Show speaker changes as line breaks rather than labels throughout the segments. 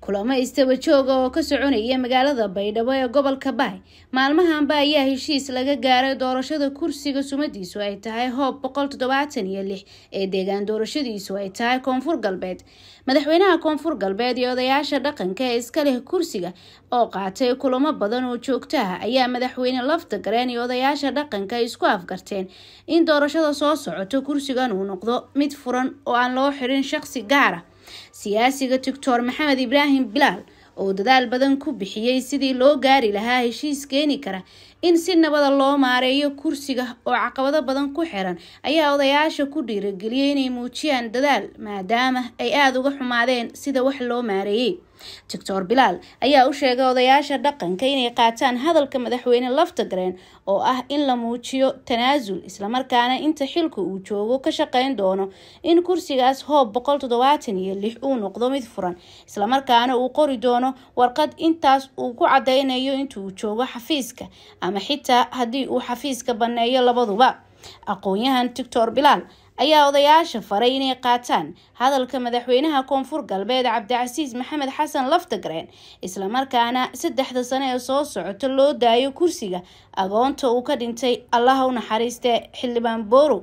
kulamo istaba jooga oo ka soconaya magaalada baydhabo ee gobolka baay maalmahanba ayaa heshiis laga gaaray doorashada kursiga sumadiisu ay tahay hoob boqol toddobaatan iyo lix ee deegaan doorashadiisu ay tahay koonfur galbeed madaxweynaha koonfur galbeed iyo odayaasha dhaqanka ee iska leh kursiga oo oh, qaatay kulamo badan oo joogtaha ayaa madaxweyne lafta gareen iyo odayaasha dhaqanka ay isku afgarteen in doorashada soo socoto kursigan uu noqdo mid furan oo aan loo xirin shaqsi gaara siyaasiga doctor maxamed ibraahim bilaal oo dadaal badan ku bixiyey sidii loo gaari lahaa heshiis keeni kara in si nabada loo maareeyo kursiga oo caqabado badan ku xiran ayaa odayaasha ku dhiirageliyay inay muujiyaan dadaal maadaama ay aada uga xumaadeen sida wax loo maareeyey doctor bilaal ayaa u sheegay odayaasha dhaqanka inay qaataan hadalka madaxweyne laftagreen oo ah in la muujiyo tanaasul islamarkaana inta xilka uu joogo ka shaqeyn doono in kursigaas hoob boqol toddobaatan iyo lix uu noqdo mid furan islamarkaana uu qori doono warqad intaas uu ku caddaynayo intuu joogo xafiiska ama xitaa haddii uu xafiiska banneeyo labaduba aqoon-yahan tictor bilaal ayaa odayaasha faray inay qaataan hadalka madaxweynaha koonfur galbeed cabdicasiis maxamed xasan laftagareen islamarkaana saddexda sane ee soo socota loo daayo kursiga agoonta uu ka dhintay allaha u naxariiste xildhibaan boorow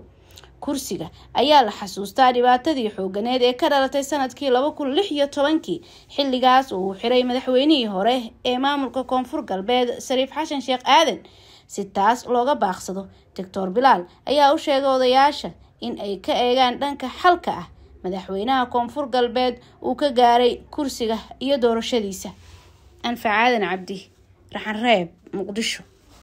kursiga ayaa la xasuustaa dhibaatadii xooganeed ee ka dhalatay sanadkii laba kun lix iyo tobankii xilligaas uu xiray madaxweynihii hore ee maamulka koonfur galbeed sariif xasan sheekh aadan si taas looga baaqsado doctor bilaal ayaa u sheegay odayaasha in ay ka eegaan dhanka xalka ah madaxweynaha koonfur galbeed uu ka gaaray kursiga iyo doorashadiisa anfac aadan cabdi raxanreeb muqdisho